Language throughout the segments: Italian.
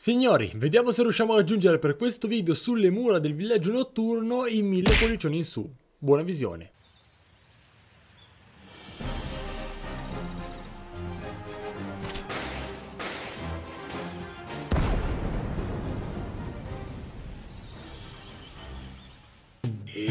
Signori, vediamo se riusciamo a raggiungere per questo video sulle mura del villaggio notturno i mille pollicioni in su. Buona visione!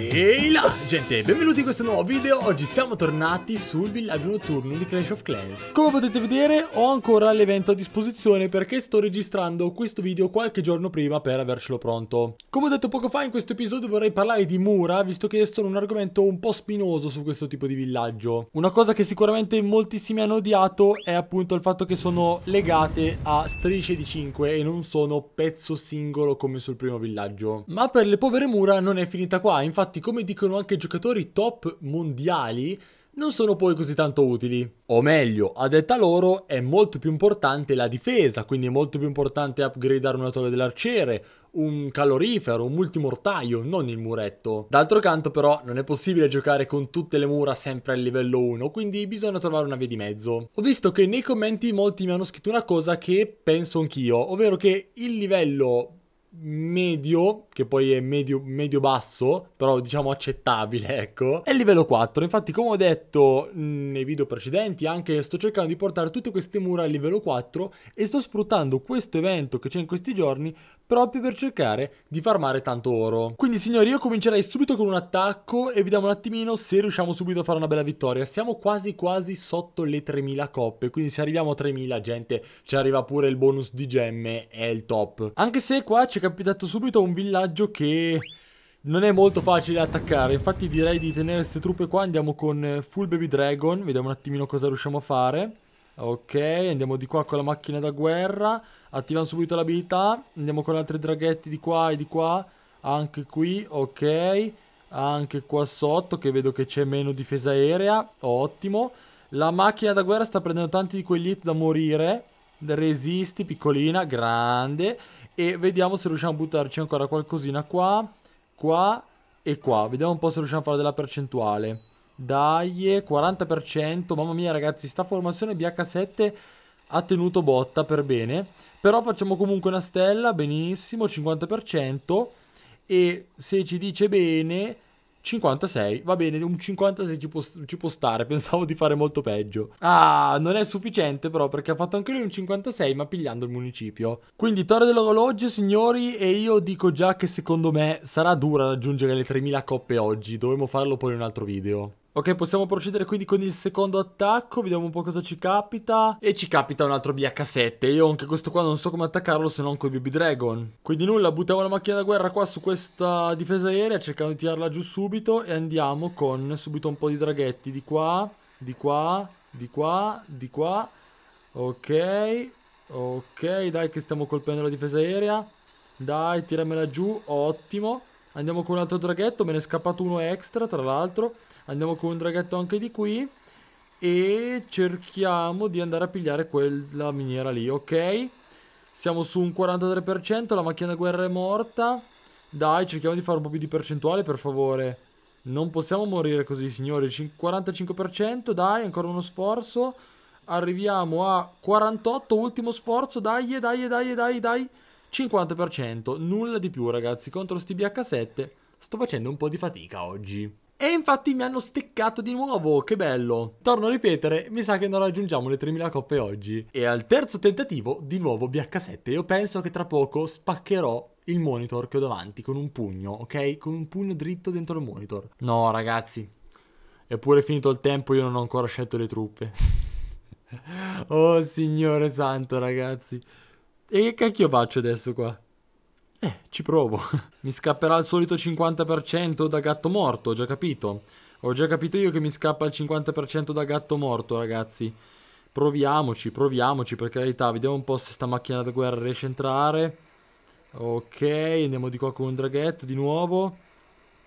Ehi là, gente, benvenuti in questo nuovo video. Oggi siamo tornati sul villaggio notturno di Clash of Clans. Come potete vedere, ho ancora l'evento a disposizione perché sto registrando questo video qualche giorno prima per avercelo pronto. Come ho detto poco fa, in questo episodio vorrei parlare di mura, visto che sono un argomento un po' spinoso su questo tipo di villaggio. Una cosa che sicuramente moltissimi hanno odiato è appunto il fatto che sono legate a strisce di 5 e non sono pezzo singolo come sul primo villaggio. Ma per le povere mura non è finita qua, infatti infatti, come dicono anche i giocatori top mondiali, non sono poi così tanto utili. O meglio, a detta loro è molto più importante la difesa, quindi è molto più importante upgradare una torre dell'arciere, un calorifero, un multimortaio, non il muretto. D'altro canto però non è possibile giocare con tutte le mura sempre al livello 1, quindi bisogna trovare una via di mezzo. Ho visto che nei commenti molti mi hanno scritto una cosa che penso anch'io, ovvero che il livello medio, che poi è medio, medio, basso, però diciamo accettabile, ecco, è il livello 4. Infatti, come ho detto nei video precedenti, anche sto cercando di portare tutte queste mura al livello 4 e sto sfruttando questo evento che c'è in questi giorni proprio per cercare di farmare tanto oro. Quindi signori io comincerei subito con un attacco e vediamo un attimino se riusciamo subito a fare una bella vittoria. Siamo quasi quasi sotto le 3000 coppe, quindi se arriviamo a 3000 gente ci arriva pure il bonus di gemme, è il top. Anche se qua ci è capitato subito un villaggio che... Non è molto facile attaccare, infatti direi di tenere queste truppe qua, andiamo con Full Baby Dragon, vediamo un attimino cosa riusciamo a fare. Ok, andiamo di qua con la macchina da guerra. Attiviamo subito l'abilità. Andiamo con altri draghetti di qua e di qua. Anche qui, ok. Anche qua sotto che vedo che c'è meno difesa aerea. Ottimo. La macchina da guerra sta prendendo tanti di quegli hit da morire. Resisti, piccolina, grande. E vediamo se riusciamo a buttarci ancora qualcosina qua, qua e qua. Vediamo un po' se riusciamo a fare della percentuale. Dai, 40%. Mamma mia, ragazzi, sta formazione BH7 ha tenuto botta per bene. Però facciamo comunque una stella, benissimo, 50%. E se ci dice bene, 56, va bene, un 56 ci può, ci può, stare, pensavo di fare molto peggio. Ah, non è sufficiente però perché ha fatto anche lui un 56 ma pigliando il municipio. Quindi Torre dell'Orologio signori e io dico già che secondo me sarà dura raggiungere le 3000 coppe oggi, dovremmo farlo poi in un altro video. Ok, possiamo procedere quindi con il secondo attacco, vediamo un po' cosa ci capita. E ci capita un altro BH7, io anche questo qua non so come attaccarlo se non con i BB Dragon. Quindi nulla, buttiamo la macchina da guerra qua su questa difesa aerea, cercando di tirarla giù subito e andiamo con subito un po' di draghetti di qua, di qua, di qua, di qua. Ok, ok, dai che stiamo colpendo la difesa aerea. Dai, tiramela giù, ottimo. Andiamo con un altro draghetto, me ne è scappato uno extra tra l'altro. Andiamo con un draghetto anche di qui. E cerchiamo di andare a pigliare quella miniera lì, ok? Siamo su un 43%, la macchina da guerra è morta. Dai, cerchiamo di fare un po' più di percentuale, per favore. Non possiamo morire così, signori. 45%, dai, ancora uno sforzo. Arriviamo a 48, ultimo sforzo. Dai, dai, dai, dai, dai. 50%, nulla di più ragazzi, contro sti BH7 sto facendo un po' di fatica oggi. E infatti mi hanno steccato di nuovo, che bello. Torno a ripetere, mi sa che non raggiungiamo le 3000 coppe oggi. E al terzo tentativo, di nuovo BH7. Io penso che tra poco spaccherò il monitor che ho davanti con un pugno, ok? Con un pugno dritto dentro il monitor. No, ragazzi. Eppure finito il tempo, io non ho ancora scelto le truppe. oh, signore santo, ragazzi. E che cacchio faccio adesso qua? Eh, ci provo. mi scapperà il solito 50% da gatto morto, ho già capito. Ho già capito io che mi scappa il 50% da gatto morto, ragazzi. Proviamoci, proviamoci, per carità. Vediamo un po' se sta macchina da guerra riesce a entrare. Ok, andiamo di qua con un draghetto di nuovo.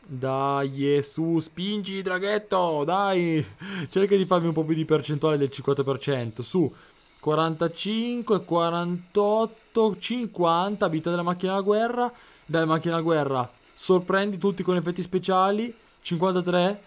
Dai, su, spingi, draghetto, dai. Cerca di farmi un po' più di percentuale del 50%, su. 45, 48, 50, vita della macchina da guerra. Dai, macchina da guerra, sorprendi tutti con effetti speciali. 53,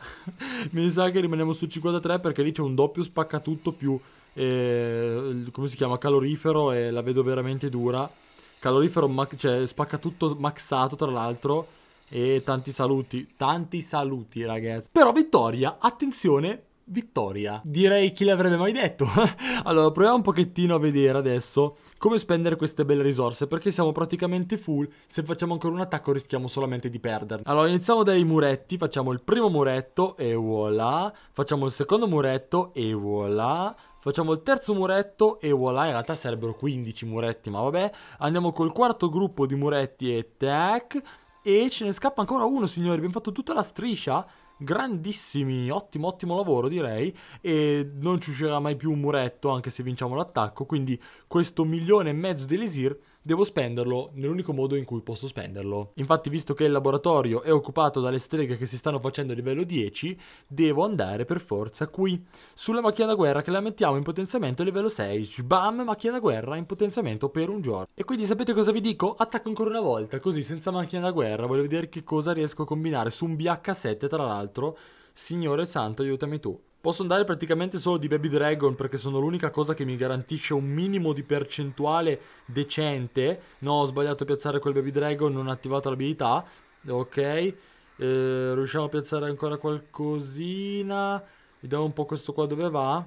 mi sa che rimaniamo su 53 perché lì c'è un doppio spaccatutto più, eh, come si chiama, calorifero e la vedo veramente dura. Calorifero, cioè spaccatutto maxato tra l'altro e tanti saluti, tanti saluti ragazzi. Però vittoria, attenzione vittoria. Direi chi l'avrebbe mai detto. allora, proviamo un pochettino a vedere adesso come spendere queste belle risorse, perché siamo praticamente full. Se facciamo ancora un attacco rischiamo solamente di perderle. Allora, iniziamo dai muretti. Facciamo il primo muretto e voilà. Facciamo il secondo muretto e voilà. Facciamo il terzo muretto e voilà, in realtà sarebbero 15 muretti, ma vabbè. Andiamo col quarto gruppo di muretti e tac. E ce ne scappa ancora uno, signori. Abbiamo fatto tutta la striscia grandissimi, ottimo, ottimo lavoro direi. E non ci uscirà mai più un muretto anche se vinciamo l'attacco. Quindi questo milione e mezzo di Elisir devo spenderlo nell'unico modo in cui posso spenderlo. Infatti, visto che il laboratorio è occupato dalle streghe che si stanno facendo a livello 10, devo andare per forza qui, sulla macchina da guerra che la mettiamo in potenziamento a livello 6. Bam, macchina da guerra in potenziamento per un giorno. E quindi sapete cosa vi dico? Attacco ancora una volta, così senza macchina da guerra, voglio vedere che cosa riesco a combinare su un BH7 tra l'altro. Signore santo, aiutami tu. Posso andare praticamente solo di Baby Dragon perché sono l'unica cosa che mi garantisce un minimo di percentuale decente. No, ho sbagliato a piazzare quel Baby Dragon, non ho attivato l'abilità. Ok, eh, riusciamo a piazzare ancora qualcosina. Vediamo un po' questo qua dove va.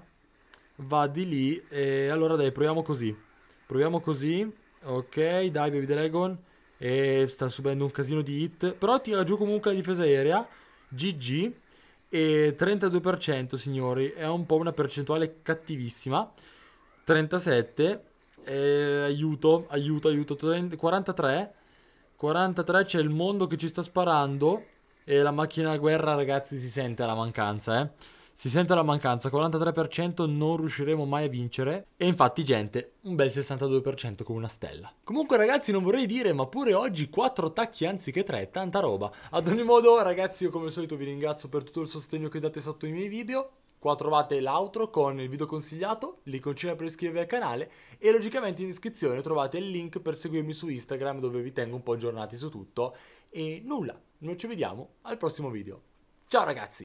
Va di lì. E allora dai, proviamo così. Proviamo così. Ok, dai Baby Dragon. E sta subendo un casino di hit. Però tira giù comunque la difesa aerea. GG. E 32%, signori, è un po' una percentuale cattivissima. 37, eh, aiuto, aiuto, aiuto. 30, 43, 43 c'è il mondo che ci sta sparando. E la macchina da guerra, ragazzi, si sente la mancanza, eh. Si sente la mancanza, 43% non riusciremo mai a vincere. E infatti, gente, un bel 62% come una stella. Comunque, ragazzi, non vorrei dire, ma pure oggi 4 attacchi anziché 3, tanta roba. Ad ogni modo, ragazzi, io come al solito vi ringrazio per tutto il sostegno che date sotto i miei video. Qua trovate l'outro con il video consigliato, l'iconcina per iscrivervi al canale e logicamente in descrizione trovate il link per seguirmi su Instagram dove vi tengo un po' aggiornati su tutto. E nulla, noi ci vediamo al prossimo video. Ciao ragazzi!